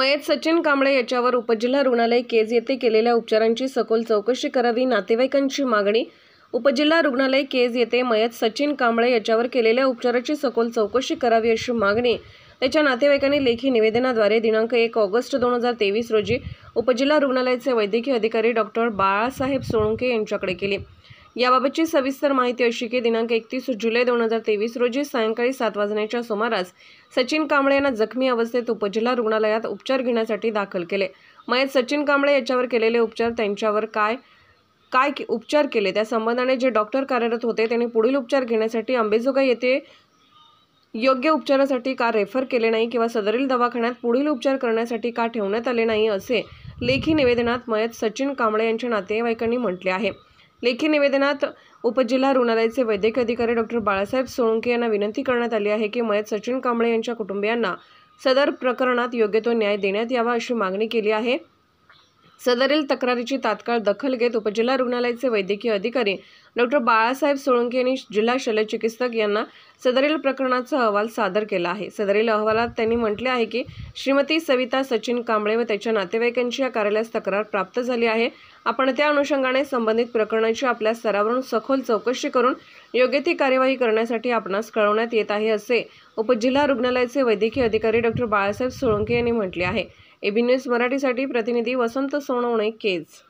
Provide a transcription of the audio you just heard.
मयत सचिन कांबळे याच्यावर उपजिल्हा रुग्णालय केज येथे केलेल्या उपचारांची सखोल चौकशी करावी नातेवाईकांची मागणी उपजिल्हा रुग्णालय केज येथे मयत सचिन कांबळे याच्यावर केलेल्या उपचाराची सखोल चौकशी करावी अशी मागणी त्याच्या नातेवाईकांनी लेखी निवेदनाद्वारे दिनांक एक ऑगस्ट दोन हजार तेवीस रोजी उपजिल्हा रुग्णालयाचे वैद्यकीय अधिकारी डॉक्टर बाळासाहेब सोळुंके यांच्याकडे केली याबाबतची सविस्तर माहिती अशी की दिनांक एकतीस जुलै दोन हजार तेवीस रोजी सायंकाळी सात वाजण्याच्या सुमारास सचिन कांबळे यांना जखमी अवस्थेत उपजिल्हा रुग्णालयात उपचार घेण्यासाठी दाखल केले मयत सचिन कांबळे याच्यावर केलेले उपचार त्यांच्यावर काय काय उपचार केले त्या संबंधाने जे डॉक्टर कार्यरत होते त्यांनी पुढील उपचार घेण्यासाठी अंबेजोगाई येथे योग्य उपचारासाठी का रेफर केले नाही किंवा सदरील दवाखान्यात पुढील उपचार करण्यासाठी का ठेवण्यात आले नाही असे लेखी निवेदनात मयत सचिन कांबळे यांच्या नातेवाईकांनी म्हटले आहे लेखी निवेदनात उपजिल्हा रुग्णालयाचे वैद्यकीय अधिकारी डॉक्टर बाळासाहेब सोळंके यांना विनंती करण्यात आली आहे की मयत सचिन कांबळे यांच्या कुटुंबियांना सदर प्रकरणात योग्य तो न्याय देण्यात यावा अशी मागणी केली आहे सदरील तक्रारीची तात्काळ दखल घेत उपजिल्हा रुग्णालयाचे वैद्यकीय अधिकारी डॉक्टर बाळासाहेब सोळंके यांनी जिल्हा शल्यचिकित्सक यांना सदरील प्रकरणाचा अहवाल सादर केला आहे सदरील अहवालात त्यांनी म्हटले आहे की श्रीमती सविता सचिन कांबळे व त्याच्या नातेवाईकांची या कार्यालयास तक्रार प्राप्त झाली आहे आपण त्या अनुषंगाने संबंधित प्रकरणाची आपल्या स्तरावरून सखोल चौकशी करून योग्य ती कार्यवाही करण्यासाठी आपणास कळवण्यात येत आहे असे उपजिल्हा रुग्णालयाचे वैद्यकीय अधिकारी डॉक्टर बाळासाहेब सोळंके यांनी म्हटले आहे एबी मराठीसाठी प्रतिनिधी वसंत सोनवणे केज